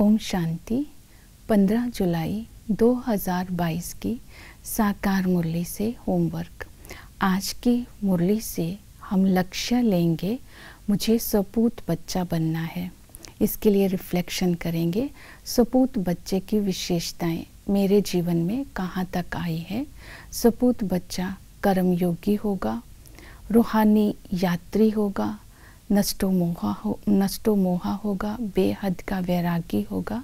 ओम शांति 15 जुलाई 2022 की साकार मुरली से होमवर्क आज की मुरली से हम लक्ष्य लेंगे मुझे सपूत बच्चा बनना है इसके लिए रिफ्लेक्शन करेंगे सपूत बच्चे की विशेषताएं मेरे जीवन में कहाँ तक आई है सपूत बच्चा कर्मयोगी होगा रूहानी यात्री होगा नष्टो मोहा हो नष्टो मोहा होगा बेहद का वैरागी होगा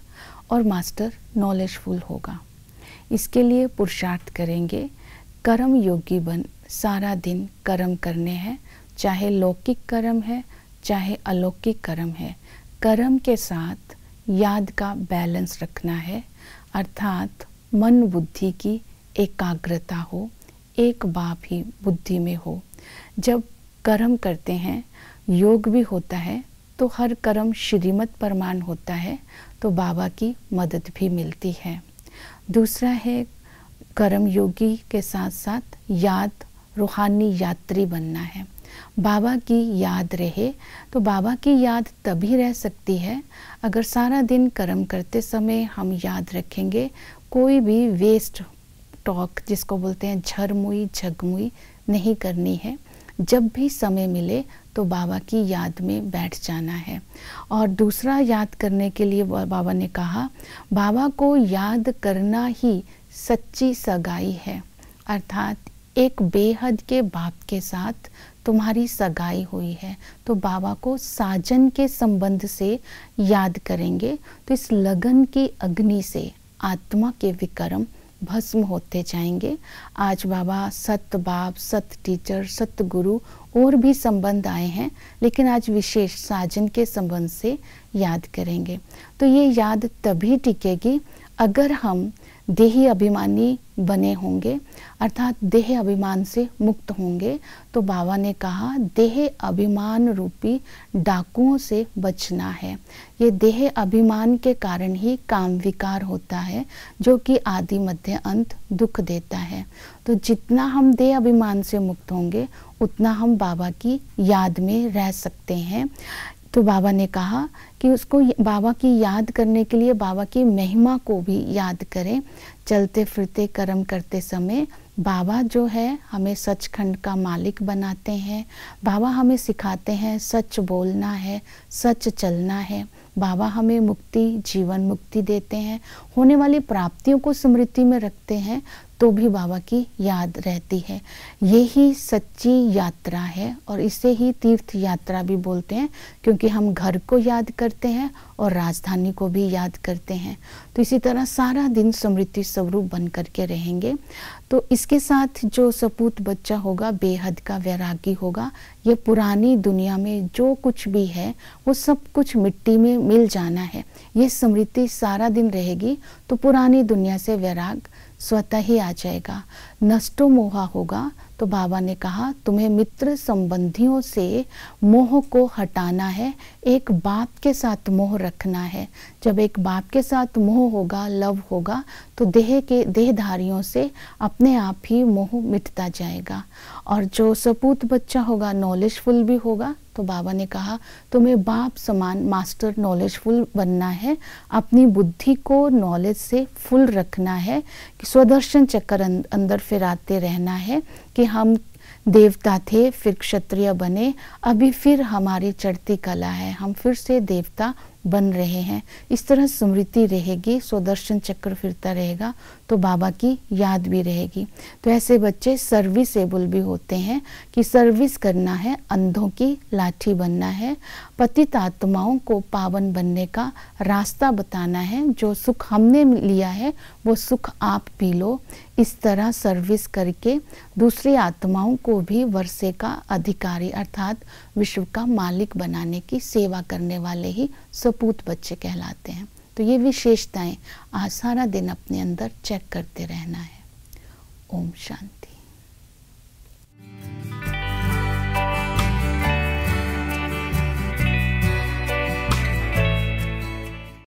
और मास्टर नॉलेजफुल होगा इसके लिए पुरुषार्थ करेंगे कर्म योगी बन सारा दिन कर्म करने हैं चाहे लौकिक कर्म है चाहे अलौकिक कर्म है कर्म के साथ याद का बैलेंस रखना है अर्थात मन बुद्धि की एकाग्रता हो एक बाप ही बुद्धि में हो जब कर्म करते हैं योग भी होता है तो हर कर्म श्रीमत प्रमाण होता है तो बाबा की मदद भी मिलती है दूसरा है कर्म योगी के साथ साथ याद रूहानी यात्री बनना है बाबा की याद रहे तो बाबा की याद तभी रह सकती है अगर सारा दिन कर्म करते समय हम याद रखेंगे कोई भी वेस्ट टॉक जिसको बोलते हैं झरमुई झगमुई नहीं करनी है जब भी समय मिले तो बाबा की याद में बैठ जाना है और दूसरा याद करने के लिए बाबा ने कहा बाबा को याद करना ही सच्ची सगाई है अर्थात एक बेहद के बाप के साथ तुम्हारी सगाई हुई है तो बाबा को साजन के संबंध से याद करेंगे तो इस लगन की अग्नि से आत्मा के विक्रम भस्म होते जाएंगे आज बाबा सत्य बाप सत्य टीचर सत्य गुरु और भी संबंध आए हैं लेकिन आज विशेष साजन के संबंध से याद करेंगे तो ये याद तभी टिकेगी अगर हम देही अभिमानी बने होंगे अर्थात देह अभिमान से मुक्त होंगे तो बाबा ने कहा देह अभिमान रूपी डाकुओं से बचना है ये देह अभिमान के कारण ही काम विकार होता है जो कि आदि मध्य अंत दुख देता है तो जितना हम देह अभिमान से मुक्त होंगे उतना हम बाबा की याद में रह सकते हैं तो बाबा ने कहा कि उसको बाबा की याद करने के लिए बाबा की महिमा को भी याद करें चलते फिरते कर्म करते समय बाबा जो है हमें सचखंड का मालिक बनाते हैं बाबा हमें सिखाते हैं सच बोलना है सच चलना है बाबा हमें मुक्ति जीवन मुक्ति देते हैं होने वाली प्राप्तियों को स्मृति में रखते हैं तो भी बाबा की याद रहती है यही सच्ची यात्रा है और इसे ही तीर्थ यात्रा भी बोलते हैं क्योंकि हम घर को याद करते हैं और राजधानी को भी याद करते हैं तो इसी तरह सारा दिन समृद्धि स्वरूप बन करके रहेंगे तो इसके साथ जो सपूत बच्चा होगा बेहद का वैरागी होगा ये पुरानी दुनिया में जो कुछ भी है वो सब कुछ मिट्टी में मिल जाना है ये समृद्धि सारा दिन रहेगी तो पुरानी दुनिया से वैराग स्वतः ही आ जाएगा नष्टो मोहा होगा तो बाबा ने कहा तुम्हें मित्र संबंधियों से मोह को हटाना है एक बाप के साथ मोह रखना है जब एक बाप के साथ मोह होगा लव होगा तो देह के देहधारियों से अपने आप ही मोह मिटता जाएगा और जो सपूत बच्चा होगा नॉलेजफुल भी होगा तो बाबा ने कहा तुम्हें बाप समान मास्टर नॉलेजफुल बनना है अपनी बुद्धि को नॉलेज से फुल रखना है कि स्वदर्शन चक्कर अं-, अंदर फिराते रहना है कि हम देवता थे फिर क्षत्रिय बने अभी फिर हमारी चढ़ती कला है हम फिर से देवता बन रहे हैं इस तरह स्मृति रहेगी सुदर्शन चक्र फिरता रहेगा तो बाबा की याद भी रहेगी तो ऐसे बच्चे सर्विसेबल भी होते हैं कि सर्विस करना है अंधों की लाठी बनना है पतित आत्माओं को पावन बनने का रास्ता बताना है जो सुख हमने लिया है वो सुख आप पी लो इस तरह सर्विस करके दूसरी आत्माओं को भी वर्षे का अधिकारी अर्थात विश्व का मालिक बनाने की सेवा करने वाले ही सपूत बच्चे कहलाते हैं तो ये विशेषताएं आज सारा दिन अपने अंदर चेक करते रहना है ओम शांति